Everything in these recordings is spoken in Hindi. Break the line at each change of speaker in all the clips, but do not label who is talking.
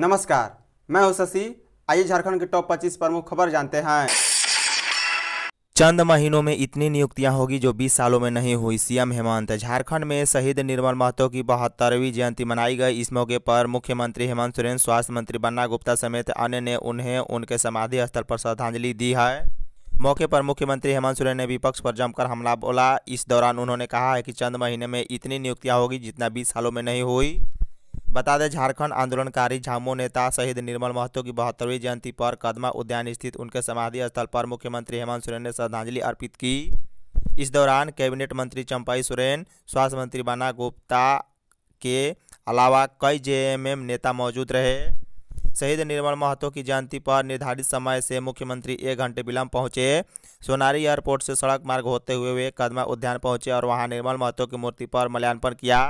नमस्कार मैं हूं शशि आइए झारखंड के टॉप 25 प्रमुख खबर जानते हैं चंद महीनों में इतनी नियुक्तियां होगी जो 20 सालों में नहीं हुई सीएम हेमंत झारखंड में शहीद निर्मल महतो की बहत्तरवीं जयंती मनाई गई इस मौके पर मुख्यमंत्री हेमंत सोरेन स्वास्थ्य मंत्री बन्ना गुप्ता समेत अन्य ने उन्हें उनके समाधि स्थल पर श्रद्धांजलि दी है मौके पर मुख्यमंत्री हेमंत सोरेन ने विपक्ष पर जमकर हमला बोला इस दौरान उन्होंने कहा है कि चंद महीने में इतनी नियुक्तियां होगी जितना बीस सालों में नहीं हुई बता दें झारखंड आंदोलनकारी झामो नेता शहीद निर्मल महतो की बहत्तरवीं जयंती पर कदमा उद्यान स्थित उनके समाधि स्थल पर मुख्यमंत्री हेमंत सोरेन ने श्रद्धांजलि अर्पित की इस दौरान कैबिनेट मंत्री चंपाई सोरेन स्वास्थ्य मंत्री बाना गुप्ता के अलावा कई जेएमएम नेता मौजूद रहे शहीद निर्मल महतो की जयंती पर निर्धारित समय से मुख्यमंत्री एक घंटे विलंब पहुंचे सोनारी एयरपोर्ट से सड़क मार्ग होते हुए वे कदमा उद्यान पहुंचे और वहां निर्मल महतो की मूर्ति पर माल्यार्पण किया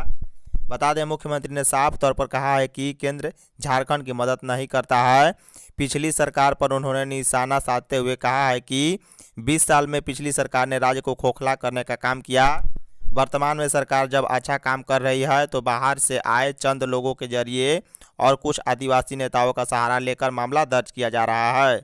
बता दें मुख्यमंत्री ने साफ तौर पर कहा है कि केंद्र झारखंड की मदद नहीं करता है पिछली सरकार पर उन्होंने निशाना साधते हुए कहा है कि 20 साल में पिछली सरकार ने राज्य को खोखला करने का काम किया वर्तमान में सरकार जब अच्छा काम कर रही है तो बाहर से आए चंद लोगों के जरिए और कुछ आदिवासी नेताओं का सहारा लेकर मामला दर्ज किया जा रहा है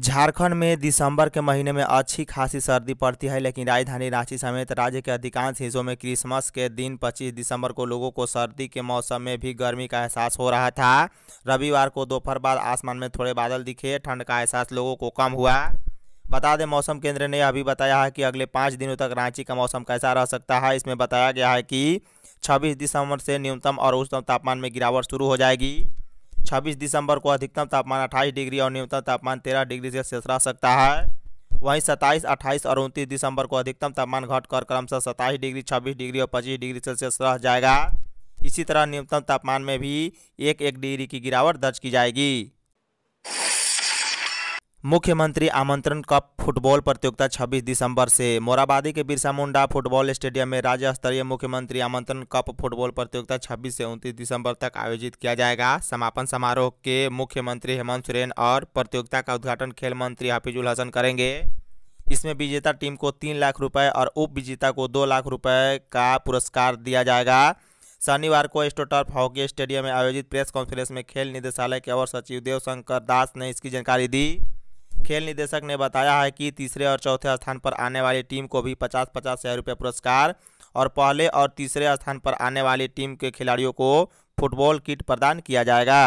झारखंड में दिसंबर के महीने में अच्छी खासी सर्दी पड़ती है लेकिन राजधानी रांची समेत राज्य के अधिकांश हिस्सों में क्रिसमस के दिन 25 दिसंबर को लोगों को सर्दी के मौसम में भी गर्मी का एहसास हो रहा था रविवार को दोपहर बाद आसमान में थोड़े बादल दिखे ठंड का एहसास लोगों को कम हुआ बता दें मौसम केंद्र ने अभी बताया है कि अगले पाँच दिनों तक रांची का मौसम कैसा रह सकता है इसमें बताया गया है कि छब्बीस दिसंबर से न्यूनतम और उच्चतम तापमान में गिरावट शुरू हो जाएगी 26 दिसंबर को अधिकतम तापमान 28 डिग्री और न्यूनतम तापमान 13 डिग्री सेल्सियस रह सकता है वहीं 27, 28 और 29 दिसंबर को अधिकतम तापमान घटकर क्रमशः सत्ताईस डिग्री 26 डिग्री और 25 डिग्री सेल्सियस रह जाएगा इसी तरह न्यूनतम तापमान में भी एक एक डिग्री की गिरावट दर्ज की जाएगी मुख्यमंत्री आमंत्रण कप फुटबॉल प्रतियोगिता 26 दिसंबर से मोराबादी के बिरसा मुंडा फुटबॉल स्टेडियम में राज्य स्तरीय मुख्यमंत्री आमंत्रण कप फुटबॉल प्रतियोगिता 26 से 29 दिसंबर तक आयोजित किया जाएगा समापन समारोह के मुख्यमंत्री हेमंत सोरेन और प्रतियोगिता का उद्घाटन खेल मंत्री हाफिजुल हसन करेंगे इसमें विजेता टीम को तीन लाख रुपये और उप विजेता को दो लाख रुपये का पुरस्कार दिया जाएगा शनिवार को एस्टोटर्फ हॉकी स्टेडियम में आयोजित प्रेस कॉन्फ्रेंस में खेल निदेशालय के अवर सचिव देवशंकर दास ने इसकी जानकारी दी खेल निदेशक ने बताया है कि तीसरे और चौथे स्थान पर आने वाली टीम को भी पचास पचास हज़ार रुपये पुरस्कार और पहले और तीसरे स्थान पर आने वाली टीम के खिलाड़ियों को फुटबॉल किट प्रदान किया जाएगा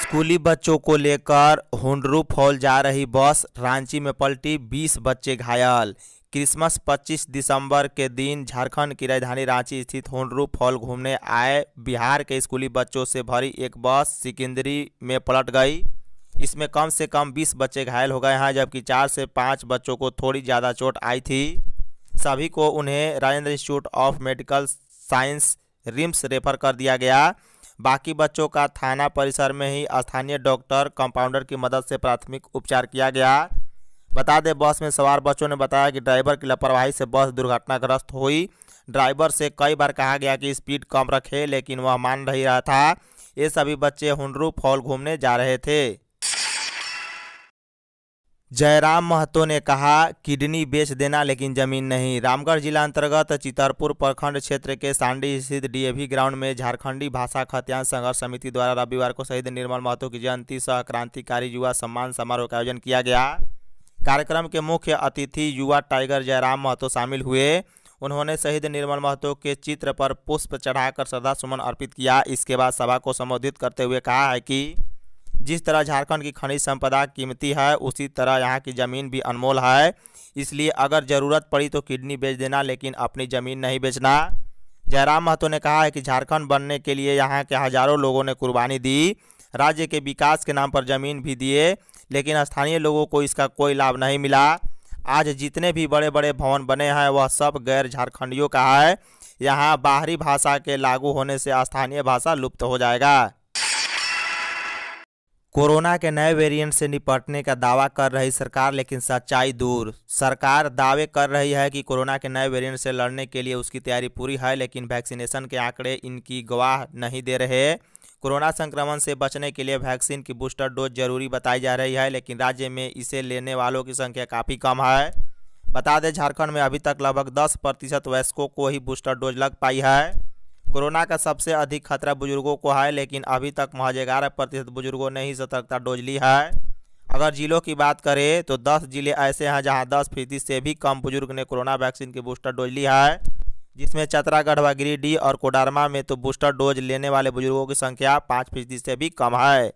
स्कूली बच्चों को लेकर हुंडरू फॉल जा रही बस रांची में पलटी 20 बच्चे घायल क्रिसमस 25 दिसंबर के दिन झारखंड की राजधानी रांची स्थित होनरू फॉल घूमने आए बिहार के स्कूली बच्चों से भरी एक बस सिकिंदरी में पलट गई इसमें कम से कम बीस बच्चे घायल हो गए हैं जबकि चार से पाँच बच्चों को थोड़ी ज़्यादा चोट आई थी सभी को उन्हें Rajendra institute of medical science RIMS refer कर दिया गया बाकी बच्चों का थाना परिसर में ही स्थानीय डॉक्टर कंपाउंडर की मदद से प्राथमिक उपचार किया गया बता दें बस में सवार बच्चों ने बताया कि ड्राइवर की लापरवाही से बस दुर्घटनाग्रस्त हुई ड्राइवर से कई बार कहा गया कि स्पीड कम रखे लेकिन वह मान नहीं रहा था ये सभी बच्चे हुनरू फॉल घूमने जा रहे थे जयराम महतो ने कहा किडनी बेच देना लेकिन जमीन नहीं रामगढ़ जिला अंतर्गत चितरपुर प्रखंड क्षेत्र के सांडी स्थित डीएवी ग्राउंड में झारखंडी भाषा खत्यान संघर्ष समिति द्वारा रविवार को शहीद निर्मल महतो की जयंती सह क्रांतिकारी युवा सम्मान समारोह का आयोजन किया गया कार्यक्रम के मुख्य अतिथि युवा टाइगर जयराम महतो शामिल हुए उन्होंने शहीद निर्मल महतो के चित्र पर पुष्प चढ़ाकर श्रद्धा सुमन अर्पित किया इसके बाद सभा को संबोधित करते हुए कहा है कि जिस तरह झारखंड की खनिज संपदा कीमती है उसी तरह यहाँ की ज़मीन भी अनमोल है इसलिए अगर ज़रूरत पड़ी तो किडनी बेच देना लेकिन अपनी ज़मीन नहीं बेचना जयराम महतो ने कहा है कि झारखंड बनने के लिए यहाँ के हज़ारों लोगों ने कुर्बानी दी राज्य के विकास के नाम पर ज़मीन भी दिए लेकिन स्थानीय लोगों को इसका कोई लाभ नहीं मिला आज जितने भी बड़े बड़े भवन बने हैं वह सब गैर झारखंडियों का है यहाँ बाहरी भाषा के लागू होने से स्थानीय भाषा लुप्त हो जाएगा कोरोना के नए वेरिएंट से निपटने का दावा कर रही सरकार लेकिन सच्चाई दूर सरकार दावे कर रही है कि कोरोना के नए वेरिएंट से लड़ने के लिए उसकी तैयारी पूरी है लेकिन वैक्सीनेशन के आंकड़े इनकी गवाह नहीं दे रहे कोरोना संक्रमण से बचने के लिए वैक्सीन की बूस्टर डोज जरूरी बताई जा रही है लेकिन राज्य में इसे लेने वालों की संख्या काफ़ी कम है बता दें झारखंड में अभी तक लगभग दस प्रतिशत वयस्कों को ही बूस्टर डोज लग पाई है कोरोना का सबसे अधिक खतरा बुजुर्गों को है लेकिन अभी तक महज ग्यारह प्रतिशत बुजुर्गों ने ही सतर्कता डोज ली है अगर जिलों की बात करें तो 10 जिले ऐसे हैं जहां 10 फीसदी से भी कम बुजुर्ग ने कोरोना वैक्सीन की बूस्टर डोज ली है जिसमें चतरा गढ़वा गिरिडीह और कोडरमा में तो बूस्टर डोज लेने वाले बुजुर्गों की संख्या पाँच फीसदी से भी कम है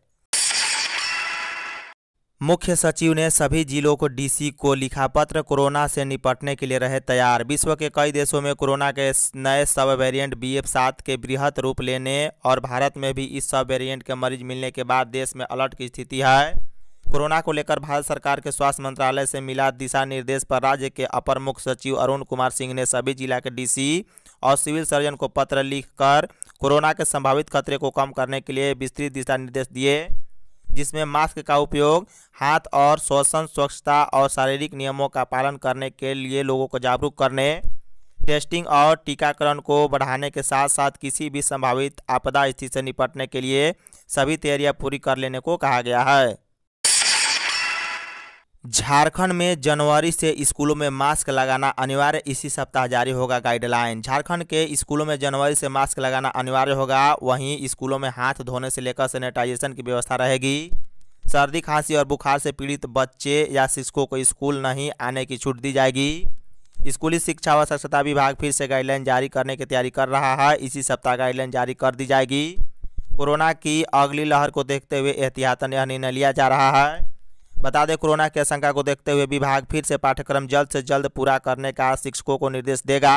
मुख्य सचिव ने सभी जिलों को डीसी को लिखा पत्र कोरोना से निपटने के लिए रहे तैयार विश्व के कई देशों में कोरोना के नए सब वेरिएंट बी एफ सात के बृहद रूप लेने और भारत में भी इस सब वेरिएंट के मरीज मिलने के बाद देश में अलर्ट की स्थिति है कोरोना को लेकर भारत सरकार के स्वास्थ्य मंत्रालय से मिला दिशा निर्देश पर राज्य के अपर मुख्य सचिव अरुण कुमार सिंह ने सभी जिला के डीसी और सिविल सर्जन को पत्र लिख कोरोना के संभावित खतरे को कम करने के लिए विस्तृत दिशा निर्देश दिए जिसमें मास्क का उपयोग हाथ और श्वसन स्वच्छता और शारीरिक नियमों का पालन करने के लिए लोगों को जागरूक करने टेस्टिंग और टीकाकरण को बढ़ाने के साथ साथ किसी भी संभावित आपदा स्थिति से निपटने के लिए सभी तैयारियां पूरी कर लेने को कहा गया है झारखंड में जनवरी से स्कूलों में मास्क लगाना अनिवार्य इसी सप्ताह जारी होगा गाइडलाइन झारखंड के स्कूलों में जनवरी से मास्क लगाना अनिवार्य होगा वहीं स्कूलों में हाथ धोने से लेकर सैनिटाइजेशन की व्यवस्था रहेगी सर्दी खांसी और बुखार से पीड़ित बच्चे या शिक्षकों को स्कूल नहीं आने की छूट दी जाएगी स्कूली शिक्षा व स्वच्छता विभाग फिर से गाइडलाइन जारी करने की तैयारी कर रहा है इसी सप्ताह गाइडलाइन जारी कर दी जाएगी कोरोना की अगली लहर को देखते हुए एहतियातन यह निर्णय लिया जा रहा है बता दें कोरोना की आशंका को देखते हुए विभाग फिर से पाठ्यक्रम जल्द से जल्द पूरा करने का शिक्षकों को निर्देश देगा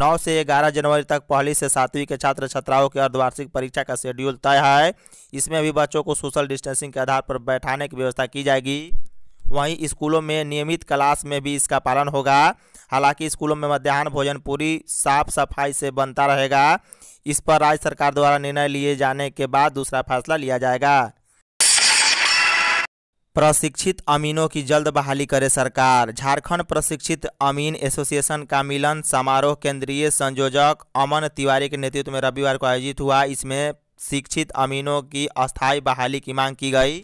नौ से ग्यारह जनवरी तक पहली से सातवीं के छात्र छात्राओं की अर्धवार्षिक परीक्षा का शेड्यूल तय है इसमें भी बच्चों को सोशल डिस्टेंसिंग के आधार पर बैठाने की व्यवस्था की जाएगी वहीं स्कूलों में नियमित क्लास में भी इसका पालन होगा हालांकि स्कूलों में मध्यान्ह भोजन पूरी साफ सफाई से बनता रहेगा इस पर राज्य सरकार द्वारा निर्णय लिए जाने के बाद दूसरा फैसला लिया जाएगा प्रशिक्षित अमीनों की जल्द बहाली करे सरकार झारखंड प्रशिक्षित अमीन एसोसिएशन का मिलन समारोह केंद्रीय संयोजक अमन तिवारी के नेतृत्व में रविवार को आयोजित हुआ इसमें शिक्षित अमीनों की अस्थायी बहाली की मांग की गई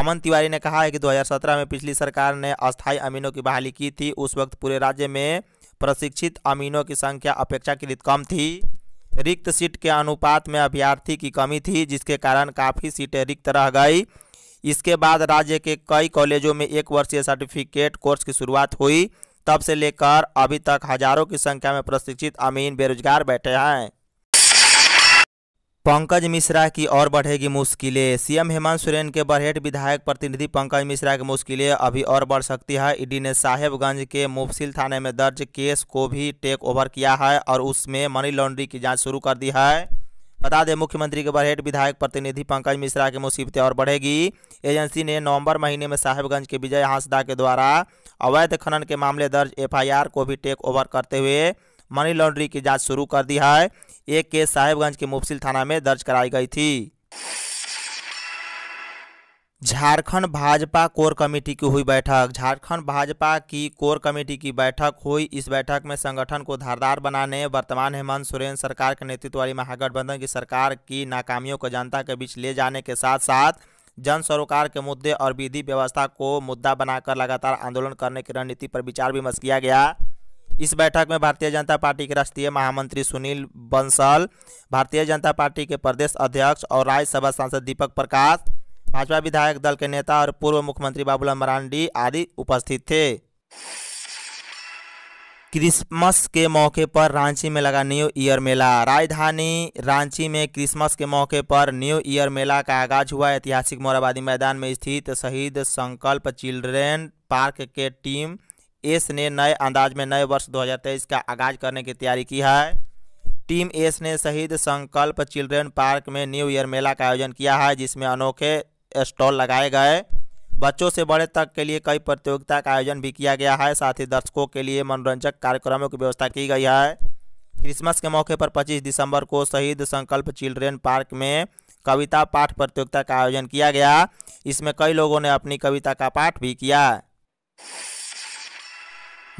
अमन तिवारी ने कहा है कि 2017 में पिछली सरकार ने अस्थायी अमीनों की बहाली की थी उस वक्त पूरे राज्य में प्रशिक्षित अमीनों की संख्या अपेक्षाकृत कम थी रिक्त सीट के अनुपात में अभ्यर्थी की कमी थी जिसके कारण काफ़ी सीटें रिक्त रह गई इसके बाद राज्य के कई कॉलेजों में एक वर्षीय सर्टिफिकेट कोर्स की शुरुआत हुई तब से लेकर अभी तक हजारों की संख्या में प्रशिक्षित अमीन बेरोजगार बैठे हैं पंकज मिश्रा की और बढ़ेगी मुश्किलें सीएम हेमंत सोरेन के बरहेट विधायक प्रतिनिधि पंकज मिश्रा की मुश्किलें अभी और बढ़ सकती है ईडी ने साहेबगंज के मुफसिल थाने में दर्ज केस को भी टेक ओवर किया है और उसमें मनी लॉन्ड्रिंग की जांच शुरू कर दी है बता दें मुख्यमंत्री के बरहेट विधायक प्रतिनिधि पंकज मिश्रा की मुसीबतें और बढ़ेगी एजेंसी ने नवंबर महीने में साहेबगंज के विजय हांसदा के द्वारा अवैध खनन के मामले दर्ज एफआईआर को भी टेक ओवर करते हुए मनी लॉन्ड्री की जांच शुरू कर दी है एक केस साहेबगंज के मुफसिल थाना में दर्ज कराई गई थी झारखंड भाजपा कोर कमेटी की हुई बैठक झारखंड भाजपा की कोर कमेटी की बैठक हुई इस बैठक में संगठन को धारदार बनाने वर्तमान हेमंत सोरेन सरकार के नेतृत्व वाली महागठबंधन की सरकार की नाकामियों को जनता के बीच ले जाने के साथ साथ जन सरोकार के मुद्दे और विधि व्यवस्था को मुद्दा बनाकर लगातार आंदोलन करने की रणनीति पर विचार विमर्श किया गया इस बैठक में भारतीय जनता पार्टी के राष्ट्रीय महामंत्री सुनील बंसल भारतीय जनता पार्टी के प्रदेश अध्यक्ष और राज्यसभा सांसद दीपक प्रकाश भाजपा विधायक दल के नेता और पूर्व मुख्यमंत्री बाबूलाल मरांडी आदि उपस्थित थे क्रिसमस के मौके पर रांची में लगा न्यू ईयर मेला राजधानी रांची में क्रिसमस के मौके पर न्यू ईयर मेला का आगाज हुआ ऐतिहासिक मोराबादी मैदान में स्थित शहीद संकल्प चिल्ड्रेन पार्क के टीम एस ने नए अंदाज में नए वर्ष 2023 का आगाज करने की तैयारी की है टीम एस ने शहीद संकल्प चिल्ड्रेन पार्क में न्यू ईयर मेला का आयोजन किया है जिसमें अनोखे स्टॉल लगाए गए बच्चों से बड़े तक के लिए कई प्रतियोगिता का आयोजन भी किया गया है साथ ही दर्शकों के लिए मनोरंजक कार्यक्रमों की व्यवस्था की गई है क्रिसमस के मौके पर 25 दिसंबर को शहीद संकल्प चिल्ड्रेन पार्क में कविता पाठ प्रतियोगिता का आयोजन किया गया इसमें कई लोगों ने अपनी कविता का पाठ भी किया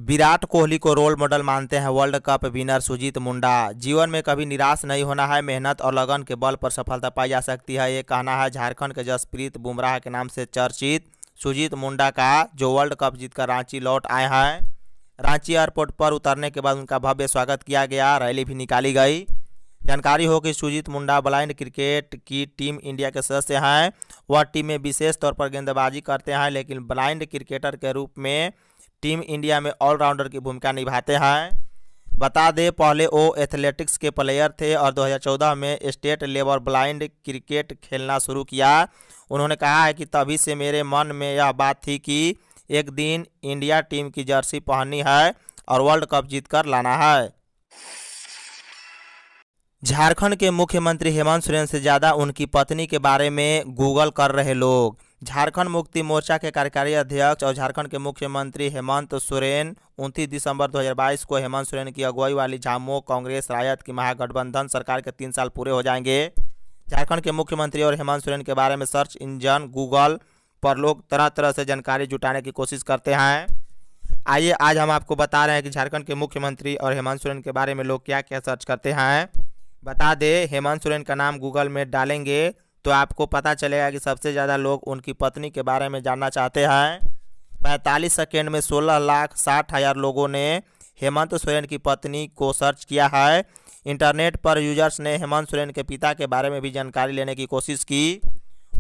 विराट कोहली को रोल मॉडल मानते हैं world cup winner Sujit Munda जीवन में कभी निराश नहीं होना है मेहनत और लगन के बल पर सफलता पाई जा सकती है ये कहना है झारखंड के जसप्रीत बुमराह के नाम से चर्चित सुजीत मुंडा का जो वर्ल्ड कप जीतकर रांची लौट आए हैं रांची एयरपोर्ट पर उतरने के बाद उनका भव्य स्वागत किया गया रैली भी निकाली गई जानकारी हो कि सुजीत मुंडा ब्लाइंड क्रिकेट की टीम इंडिया के सदस्य हैं वह टीम में विशेष तौर पर गेंदबाजी करते हैं लेकिन ब्लाइंड क्रिकेटर के रूप में टीम इंडिया में ऑलराउंडर की भूमिका निभाते हैं बता दें पहले वो एथलेटिक्स के प्लेयर थे और 2014 में स्टेट लेवल ब्लाइंड क्रिकेट खेलना शुरू किया उन्होंने कहा है कि तभी से मेरे मन में यह बात थी कि एक दिन इंडिया टीम की जर्सी पहननी है और वर्ल्ड कप जीतकर लाना है झारखंड के मुख्यमंत्री हेमंत सोरेन से ज़्यादा उनकी पत्नी के बारे में गूगल कर रहे लोग झारखंड मुक्ति मोर्चा के कार्यकारी अध्यक्ष और झारखंड के मुख्यमंत्री हेमंत सोरेन 29 दिसंबर 2022 को हेमंत सोरेन की अगुवाई वाली झामो कांग्रेस रायत की महागठबंधन सरकार के तीन साल पूरे हो जाएंगे झारखंड के मुख्यमंत्री और हेमंत सोरेन के बारे में सर्च इंजन गूगल पर लोग तरह तरह से जानकारी जुटाने की कोशिश करते हैं आइए आज हम आपको बता रहे हैं कि झारखंड के मुख्यमंत्री और हेमंत सोरेन के बारे में लोग क्या क्या सर्च करते हैं बता दें हेमंत सोरेन का नाम गूगल में डालेंगे तो आपको पता चलेगा कि सबसे ज़्यादा लोग उनकी पत्नी के बारे में जानना चाहते हैं पैंतालीस सेकेंड में सोलह लाख साठ हज़ार लोगों ने हेमंत सोरेन की पत्नी को सर्च किया है इंटरनेट पर यूजर्स ने हेमंत सोरेन के पिता के बारे में भी जानकारी लेने की कोशिश की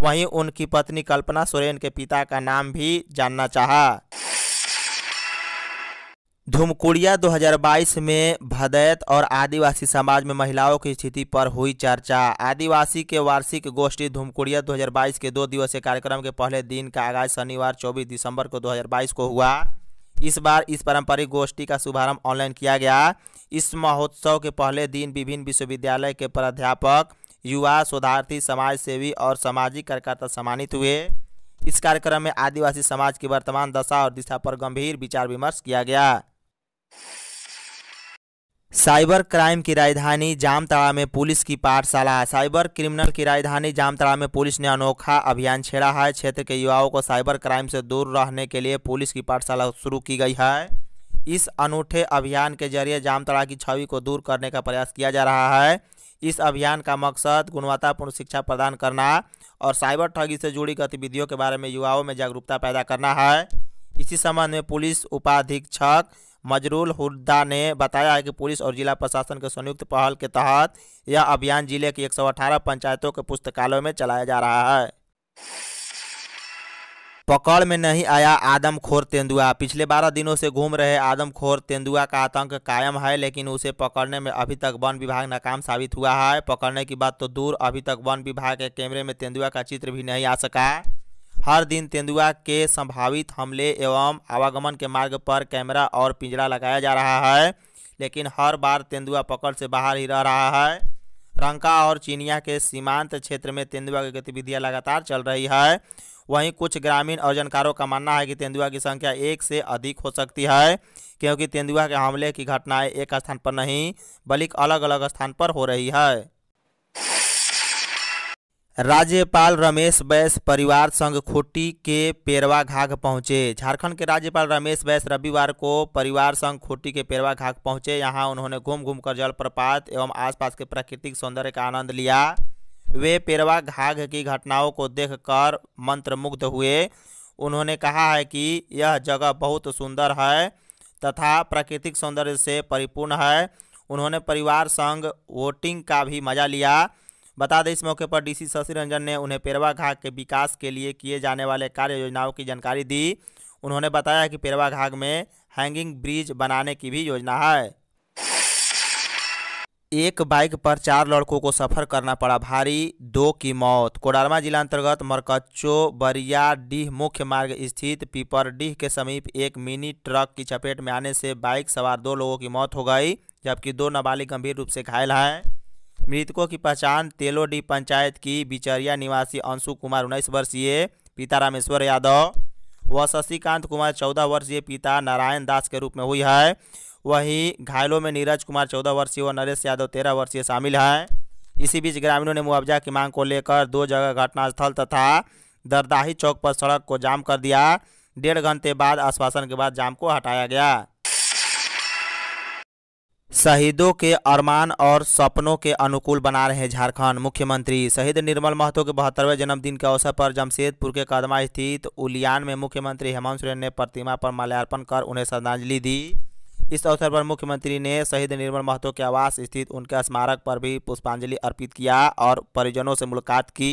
वहीं उनकी पत्नी कल्पना सोरेन के पिता का नाम भी जानना चाहा धूमकुड़िया 2022 में भदैत और आदिवासी समाज में महिलाओं की स्थिति पर हुई चर्चा आदिवासी के वार्षिक गोष्ठी धूमकुड़िया 2022 के दो दिवसीय कार्यक्रम के पहले दिन का आगाज शनिवार 24 दिसंबर को 2022 को हुआ इस बार इस पारंपरिक गोष्ठी का शुभारंभ ऑनलाइन किया गया इस महोत्सव के पहले दिन विभिन्न विश्वविद्यालय के प्राध्यापक युवा शोधार्थी समाज सेवी और सामाजिक कार्यकर्ता सम्मानित हुए इस कार्यक्रम में आदिवासी समाज की वर्तमान दशा और दिशा पर गंभीर विचार विमर्श किया गया साइबर क्राइम की राजधानी जामताड़ा में पुलिस की पाठशाला है साइबर क्रिमिनल की राजधानी जामताड़ा में पुलिस ने अनोखा अभियान छेड़ा है क्षेत्र के युवाओं को साइबर क्राइम से दूर रहने के लिए पुलिस की पाठशाला शुरू की गई है इस अनूठे अभियान के जरिए जामताड़ा की छवि को दूर करने का प्रयास किया जा रहा है इस अभियान का मकसद गुणवत्तापूर्ण शिक्षा प्रदान करना और साइबर ठगी से जुड़ी गतिविधियों के बारे में युवाओं में जागरूकता पैदा करना है इसी संबंध में पुलिस उपाधीक्षक मजरूल हुड्डा ने बताया है कि पुलिस और जिला प्रशासन के संयुक्त पहल के तहत यह अभियान जिले की 118 पंचायतों के पुस्तकालयों में चलाया जा रहा है पकड़ में नहीं आया आदमखोर तेंदुआ पिछले बारह दिनों से घूम रहे आदमखोर तेंदुआ का आतंक कायम है लेकिन उसे पकड़ने में अभी तक वन विभाग नाकाम साबित हुआ है पकड़ने की बात तो दूर अभी तक वन विभाग के कैमरे में तेंदुआ का चित्र भी नहीं आ सका हर दिन तेंदुआ के संभावित हमले एवं आवागमन के मार्ग पर कैमरा और पिंजरा लगाया जा रहा है लेकिन हर बार तेंदुआ पकड़ से बाहर ही रह रहा है रंका और चीनिया के सीमांत क्षेत्र में तेंदुआ की गतिविधियां लगातार चल रही है वहीं कुछ ग्रामीण और जानकारों का मानना है कि तेंदुआ की संख्या एक से अधिक हो सकती है क्योंकि तेंदुआ के हमले की घटनाएं एक स्थान पर नहीं बल्कि अलग अलग स्थान पर हो रही है राज्यपाल रमेश बैस परिवार संघ खुट्टी के पेरवा घाघ पहुँचे झारखंड के राज्यपाल रमेश बैस रविवार को परिवार संघ खुट्टी के पेरवा घाघ पहुँचे यहाँ उन्होंने घूम घूम कर जलप्रपात एवं आसपास के प्राकृतिक सौंदर्य का आनंद लिया वे पेरवा घाघ की घटनाओं को देखकर मंत्रमुग्ध हुए उन्होंने कहा है कि यह जगह बहुत सुंदर है तथा प्राकृतिक सौंदर्य से परिपूर्ण है उन्होंने परिवार संग वोटिंग का भी मजा लिया बता दें इस मौके पर डीसी शशि रंजन ने उन्हें पेरवा घाट के विकास के लिए किए जाने वाले कार्य योजनाओं की जानकारी दी उन्होंने बताया कि पेरवा घाट में हैंगिंग ब्रिज बनाने की भी योजना है एक बाइक पर चार लड़कों को सफर करना पड़ा भारी दो की मौत कोडरमा जिला अंतर्गत मरकच्चो बरिया डीह मुख्य मार्ग स्थित पीपरडीह के समीप एक मिनी ट्रक की चपेट में आने से बाइक सवार दो लोगों की मौत हो गई जबकि दो नाबालिग गंभीर रूप से घायल हैं मृतकों की पहचान तेलोडीह पंचायत की बिचरिया निवासी अंशु कुमार उन्नीस वर्षीय पिता रामेश्वर यादव व शशिकांत कुमार चौदह वर्षीय पिता नारायण दास के रूप में हुई है वहीं घायलों में नीरज कुमार चौदह वर्षीय व नरेश यादव तेरह वर्षीय शामिल हैं इसी बीच ग्रामीणों ने मुआवजा की मांग को लेकर दो जगह घटनास्थल तथा दरदाही चौक पर सड़क को जाम कर दिया डेढ़ घंटे बाद आश्वासन के बाद जाम को हटाया गया शहीदों के अरमान और सपनों के अनुकूल बना रहे हैं झारखंड मुख्यमंत्री शहीद निर्मल महतो के बहत्तरवें जन्मदिन के अवसर पर जमशेदपुर के कदमा स्थित उलियान में मुख्यमंत्री हेमंत सोरेन ने प्रतिमा पर माल्यार्पण कर उन्हें श्रद्धांजलि दी इस अवसर पर मुख्यमंत्री ने शहीद निर्मल महतो के आवास स्थित उनके स्मारक पर भी पुष्पांजलि अर्पित किया और परिजनों से मुलाकात की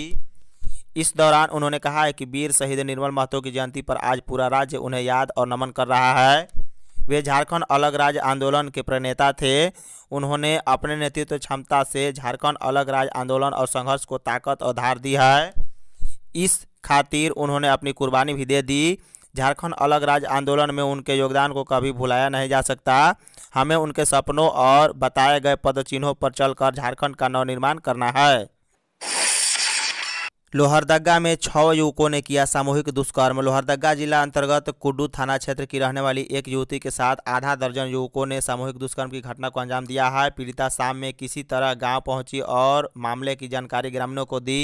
इस दौरान उन्होंने कहा है कि वीर शहीद निर्मल महतो की जयंती पर आज पूरा राज्य उन्हें याद और नमन कर रहा है वे झारखंड अलग राज्य आंदोलन के प्रणेता थे उन्होंने अपने नेतृत्व क्षमता से झारखंड अलग राज्य आंदोलन और संघर्ष को ताकत और धार दी है इस खातिर उन्होंने अपनी कुर्बानी भी दे दी झारखंड अलग राज्य आंदोलन में उनके योगदान को कभी भुलाया नहीं जा सकता हमें उनके सपनों और बताए गए पदचिन्हों पर चलकर झारखंड का नवनिर्माण करना है लोहरदगा में छः युवकों ने किया सामूहिक दुष्कर्म लोहरदगा जिला अंतर्गत कुड्डू थाना क्षेत्र की रहने वाली एक युवती के साथ आधा दर्जन युवकों ने सामूहिक दुष्कर्म की घटना को अंजाम दिया है पीड़िता शाम में किसी तरह गांव पहुंची और मामले की जानकारी ग्रामीणों को दी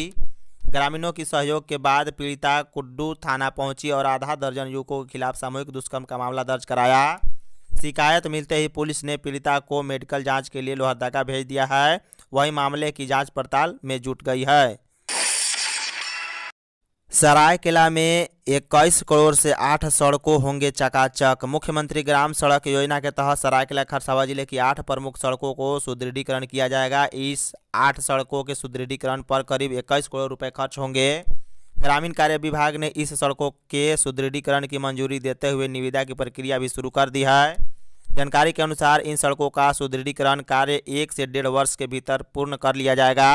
ग्रामीणों की सहयोग के बाद पीड़िता कुड्डू थाना पहुंची और आधा दर्जन युवकों के खिलाफ सामूहिक दुष्कर्म का मामला दर्ज कराया शिकायत मिलते ही पुलिस ने पीड़िता को मेडिकल जांच के लिए लोहरदगा भेज दिया है वहीं मामले की जांच पड़ताल में जुट गई है सरायकला में इक्कीस करोड़ से आठ सड़कों होंगे चकाचक मुख्यमंत्री ग्राम सड़क योजना के तहत सरायकला खरसावा जिले की आठ प्रमुख सड़कों को सुदृढ़ीकरण किया जाएगा इस आठ सड़कों के सुदृढ़ीकरण पर करीब इक्कीस करोड़ रुपए खर्च होंगे ग्रामीण कार्य विभाग ने इस सड़कों के सुदृढ़ीकरण की मंजूरी देते हुए निविदा की प्रक्रिया भी शुरू कर दी है जानकारी के अनुसार इन सड़कों का सुदृढ़ीकरण कार्य एक से डेढ़ वर्ष के भीतर पूर्ण कर लिया जाएगा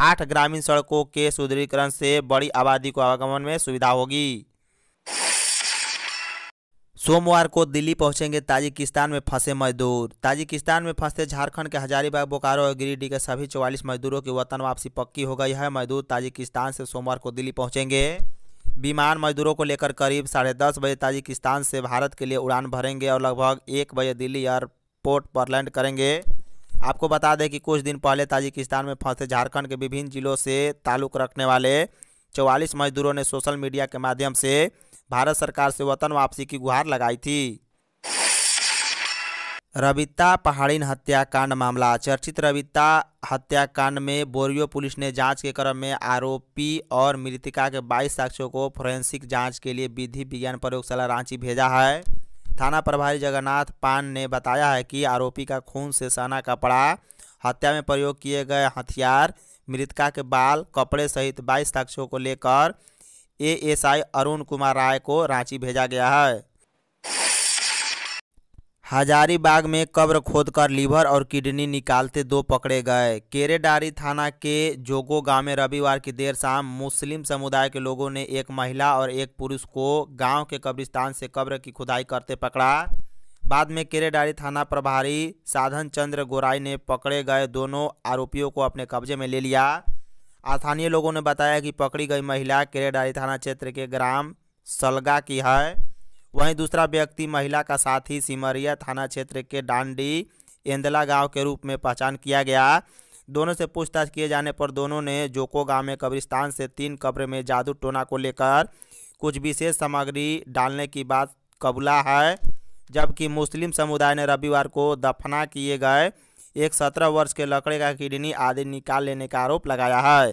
आठ ग्रामीण सड़कों के सुदृढ़ीकरण से बड़ी आबादी को आवागमन में सुविधा होगी सोमवार को दिल्ली पहुंचेंगे ताजिकिस्तान में फंसे मजदूर ताजिकिस्तान में फंसे झारखंड के हजारीबाग बोकारो और गिरिडीह के सभी 44 मजदूरों की वतन वापसी पक्की हो गई है मजदूर ताजिकिस्तान से सोमवार को दिल्ली पहुंचेंगे विमान मजदूरों को लेकर करीब साढ़े दस बजे ताजिकिस्तान से भारत के लिए उड़ान भरेंगे और लगभग एक बजे दिल्ली एयरपोर्ट पर लैंड करेंगे आपको बता दें कि कुछ दिन पहले ताजिकिस्तान में फंसे झारखंड के विभिन्न जिलों से ताल्लुक रखने वाले चौवालीस मजदूरों ने सोशल मीडिया के माध्यम से भारत सरकार से वतन वापसी की गुहार लगाई थी रविता पहाड़ीन हत्याकांड मामला चर्चित रविता हत्याकांड में बोरियो पुलिस ने जांच के क्रम में आरोपी और मृतिका के 22 साक्ष्यों को फोरेंसिक जांच के लिए विधि विज्ञान प्रयोगशाला रांची भेजा है थाना प्रभारी जगन्नाथ पान ने बताया है कि आरोपी का खून से सना कपड़ा हत्या में प्रयोग किए गए हथियार मृतका के बाल कपड़े सहित 22 साक्ष्यों को लेकर एएसआई अरुण कुमार राय को रांची भेजा गया है हजारीबाग में कब्र खोदकर लीवर और किडनी निकालते दो पकड़े गए केरेडारी थाना के जोगो गांव में रविवार की देर शाम मुस्लिम समुदाय के लोगों ने एक महिला और एक पुरुष को गांव के कब्रिस्तान से कब्र की खुदाई करते पकड़ा बाद में केरेडारी थाना प्रभारी साधन चंद्र गोराई ने पकड़े गए दोनों आरोपियों को अपने कब्जे में ले लिया स्थानीय लोगों ने बताया कि पकड़ी गई महिला केरेडारी थाना क्षेत्र के ग्राम सलगा की है वहीं दूसरा व्यक्ति महिला का साथी सिमरिया थाना क्षेत्र के डांडी एंदला गांव के रूप में पहचान किया गया दोनों से पूछताछ किए जाने पर दोनों ने जोको गांव में कब्रिस्तान से तीन कब्र में जादू टोना को लेकर कुछ विशेष सामग्री डालने की बात कबूला है जबकि मुस्लिम समुदाय ने रविवार को दफना किए गए एक सत्रह वर्ष के लकड़े का किडनी आदि निकाल लेने का आरोप लगाया है